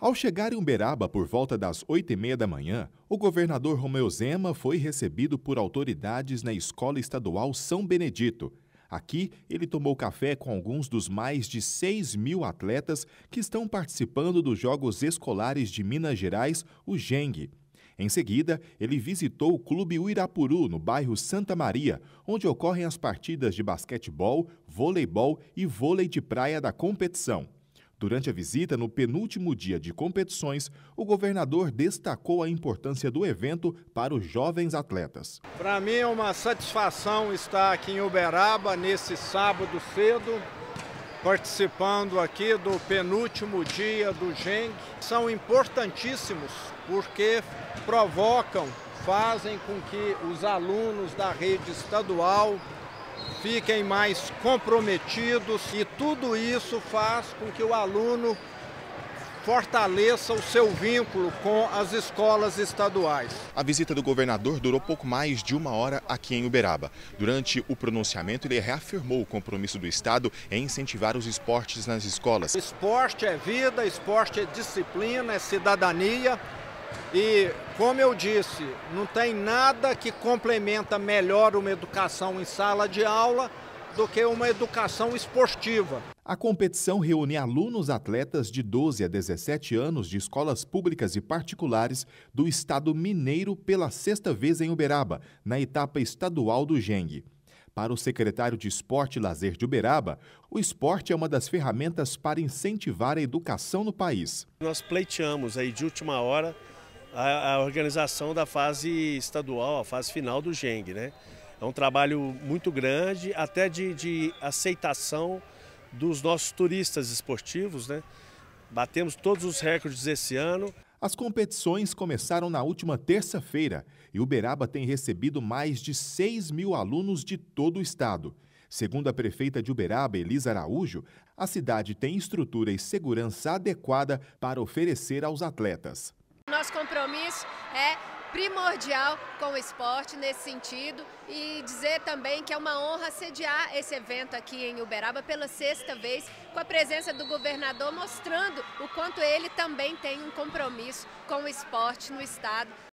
Ao chegar em Uberaba por volta das 8 e meia da manhã, o governador Romeu Zema foi recebido por autoridades na Escola Estadual São Benedito. Aqui, ele tomou café com alguns dos mais de 6 mil atletas que estão participando dos Jogos Escolares de Minas Gerais, o GENG. Em seguida, ele visitou o Clube Uirapuru, no bairro Santa Maria, onde ocorrem as partidas de basquetebol, voleibol e vôlei de praia da competição. Durante a visita, no penúltimo dia de competições, o governador destacou a importância do evento para os jovens atletas. Para mim é uma satisfação estar aqui em Uberaba nesse sábado cedo, participando aqui do penúltimo dia do GENG. São importantíssimos porque provocam, fazem com que os alunos da rede estadual fiquem mais comprometidos e tudo isso faz com que o aluno fortaleça o seu vínculo com as escolas estaduais. A visita do governador durou pouco mais de uma hora aqui em Uberaba. Durante o pronunciamento, ele reafirmou o compromisso do Estado em incentivar os esportes nas escolas. Esporte é vida, esporte é disciplina, é cidadania e, como eu disse, não tem nada que complementa melhor uma educação em sala de aula do que uma educação esportiva. A competição reúne alunos atletas de 12 a 17 anos de escolas públicas e particulares do estado mineiro pela sexta vez em Uberaba, na etapa estadual do GENG. Para o secretário de Esporte e Lazer de Uberaba, o esporte é uma das ferramentas para incentivar a educação no país. Nós pleiteamos aí de última hora a, a organização da fase estadual, a fase final do GENG. Né? É um trabalho muito grande, até de, de aceitação dos nossos turistas esportivos. Né? Batemos todos os recordes esse ano. As competições começaram na última terça-feira e Uberaba tem recebido mais de 6 mil alunos de todo o estado. Segundo a prefeita de Uberaba, Elisa Araújo, a cidade tem estrutura e segurança adequada para oferecer aos atletas nosso compromisso é primordial com o esporte nesse sentido e dizer também que é uma honra sediar esse evento aqui em Uberaba pela sexta vez, com a presença do governador mostrando o quanto ele também tem um compromisso com o esporte no estado